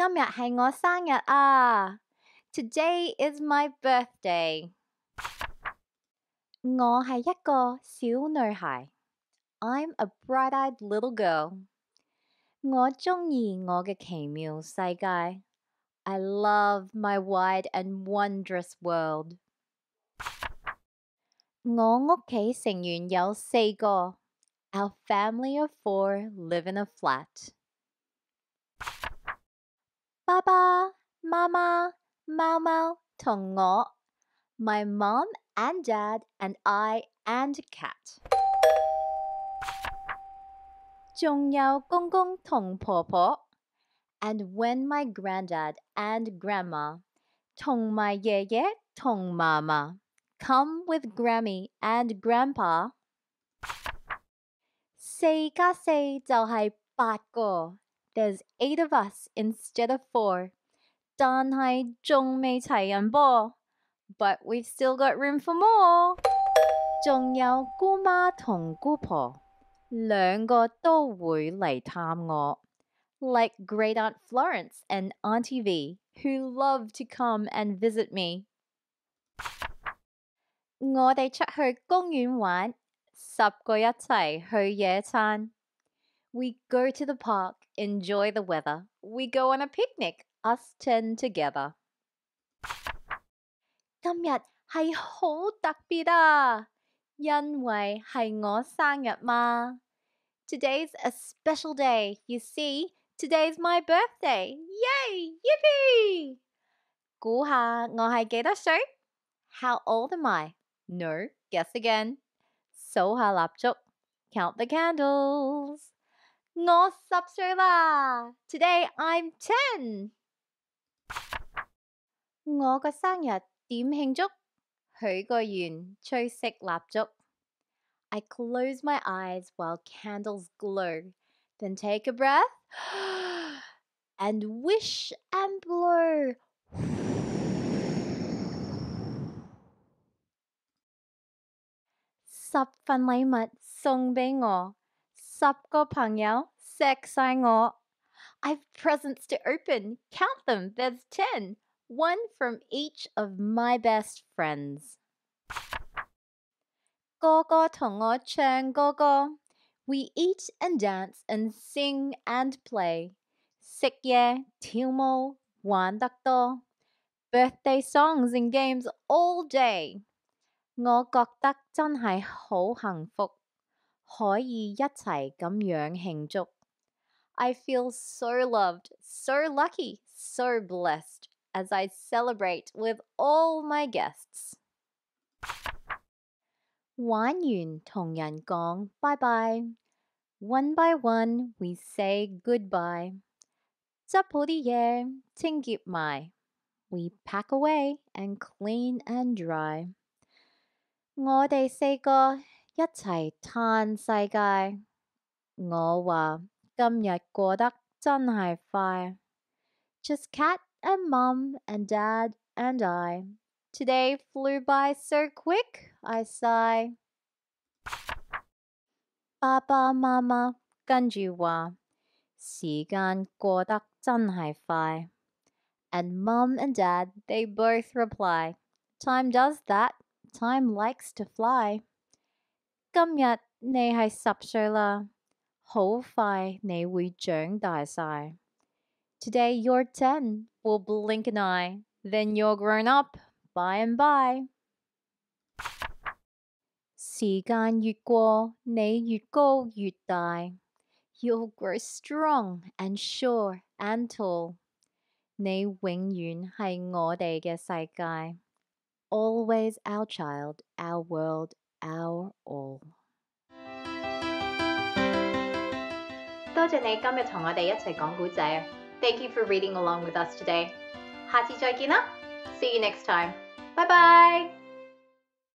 今日係我生日啊！Today is my birthday. i am a bright-eyed little girl. I love my wide and wondrous world. Our family of four live in a flat. 爸爸、媽媽、貓貓同我，my mom and dad and I and cat。仲有公公同婆婆，and when my granddad and grandma，同埋爺爺同嫲嫲，come with Grammy and Grandpa。四加四就係八個。there's eight of us instead of 4 but 但係仲未齊人噃，but we've still got room for more. Like great aunt Florence and Auntie V, who love to come and visit me. me。我哋出去公園玩，十個一齊去野餐。we go to the park, enjoy the weather. We go on a picnic, us ten together. Today's a special day. You see, today's my birthday. Yay! Yippee! how old am I? No, guess again. Count the candles. No observa. Today I'm 10. I close my eyes while candles glow, then take a breath and wish and blow. 十份禮物送俾我。Sapko Pangyao, Sek Sango. I've presents to open. Count them, there's 10. One from each of my best friends. Gogo Tongo Chen Gogo. We eat and dance and sing and play. Sikye, Tilmo, Wan do. Birthday songs and games all day. fuk. I feel so loved, so lucky, so blessed as I celebrate with all my guests. 玩完同人講 bye by one we say We pack away and clean and dry。我哋四個一齊嘆世界。我話今日過得真係快。Just cat and mum and dad and I. Today flew by so quick, I sigh. 爸爸媽媽跟住話，時間過得真係快。And mum and dad, they both reply, Time does that, time likes to fly. 今日你係十歲啦，好快你會長大晒。Today you're 10 we'll blink an eye, then you're grown up by and by。時間越過，你越高越大。You'll grow strong and sure and tall。你永遠係我哋嘅世界。Always our child, our world, our all。多謝你今日同我哋一齊講故仔，Thank you for reading along with us today. See you next time. Bye bye.